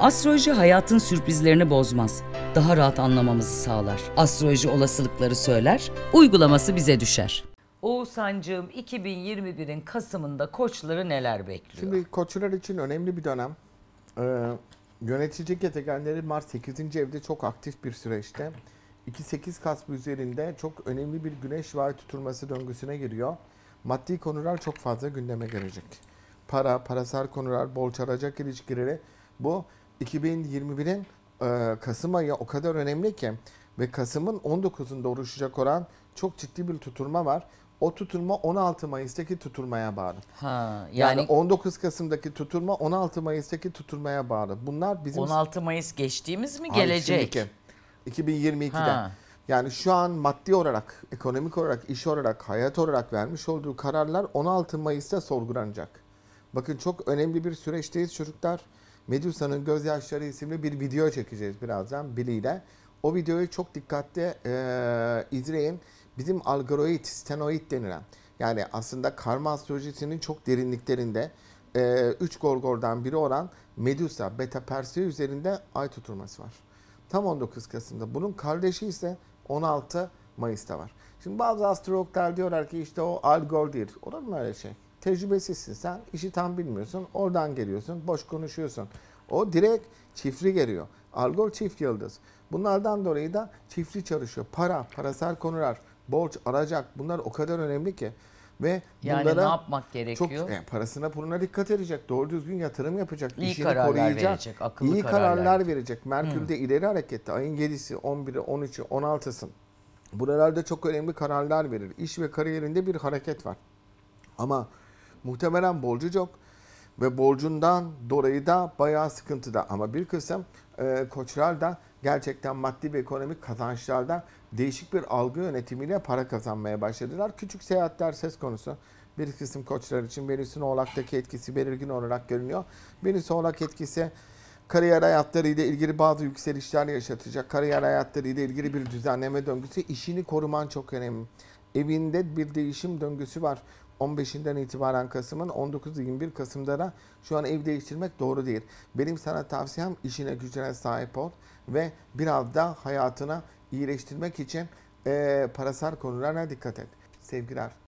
Astroloji hayatın sürprizlerini bozmaz. Daha rahat anlamamızı sağlar. Astroloji olasılıkları söyler, uygulaması bize düşer. Oğuzhan'cığım 2021'in Kasım'ında koçları neler bekliyor? Şimdi koçlar için önemli bir dönem. Ee, yöneticilik yetekenleri Mars 8. evde çok aktif bir süreçte. 2-8 Kasım üzerinde çok önemli bir güneş ve ay tutulması döngüsüne giriyor. Maddi konular çok fazla gündeme gelecek. Para, parasal konular, borç alacak ilişkileri bu 2021'in e, Kasım ayı o kadar önemli ki ve Kasım'ın 19'unda oluşacak olan çok ciddi bir tuturma var. O tuturma 16 Mayıs'taki tuturmaya bağlı. Ha, yani, yani 19 Kasım'daki tuturma 16 Mayıs'taki tuturmaya bağlı. Bunlar bizim 16 Mayıs geçtiğimiz mi gelecek? Şimdiki, 2022'de. Ha. Yani şu an maddi olarak, ekonomik olarak, iş olarak, hayat olarak vermiş olduğu kararlar 16 Mayıs'ta sorgulanacak. Bakın çok önemli bir süreçteyiz çocuklar. Medusa'nın Gözyaşları isimli bir video çekeceğiz birazdan Billy O videoyu çok dikkatli e, izleyin. Bizim algoroid, stenoid denilen yani aslında karma astrolojisinin çok derinliklerinde 3 e, üç Gorgor'dan biri olan Medusa, Beta Persei üzerinde ay tutulması var. Tam 19 Kasım'da. Bunun kardeşi ise 16 Mayıs'ta var. Şimdi bazı astrologlar diyorlar ki işte o algordir. Olur mu öyle şey? tecrübesizsin sen. işi tam bilmiyorsun. Oradan geliyorsun. Boş konuşuyorsun. O direkt çiftli geliyor. Algol çift yıldız. Bunlardan dolayı da çiftli çalışıyor. Para, parasal konular, borç, aracak bunlar o kadar önemli ki. Ve yani bunlara ne yapmak gerekiyor? Çok, e, yani parasına puluna dikkat edecek. Doğru düzgün yatırım yapacak. İyi işini kararlar koruyacak. Verecek, akıllı iyi kararlar, kararlar verecek. Merkür de hmm. ileri harekette. Ayın 7'si, 11'i, 13'ü, 16'sı. Buralarda çok önemli kararlar verir. İş ve kariyerinde bir hareket var. Ama Muhtemelen borcu yok ve borcundan dolayı da bayağı sıkıntıda. Ama bir kısım e, koçlar da gerçekten maddi ve ekonomik kazançlardan değişik bir algı yönetimiyle para kazanmaya başladılar. Küçük seyahatler söz konusu. Bir kısım koçlar için Venüs'ün Oğlak'taki etkisi belirgin olarak görünüyor. Venüs Oğlak etkisi kariyer hayatları ile ilgili bazı yükselişler yaşatacak. Kariyer hayatları ile ilgili bir düzenleme döngüsü. işini koruman çok önemli evinde bir değişim döngüsü var. 15'inden itibaren Kasım'ın 19-21 Kasım'da şu an ev değiştirmek doğru değil. Benim sana tavsiyem işine gücüne sahip ol ve biraz da hayatına iyileştirmek için e, parasal konularına dikkat et. Sevgiler.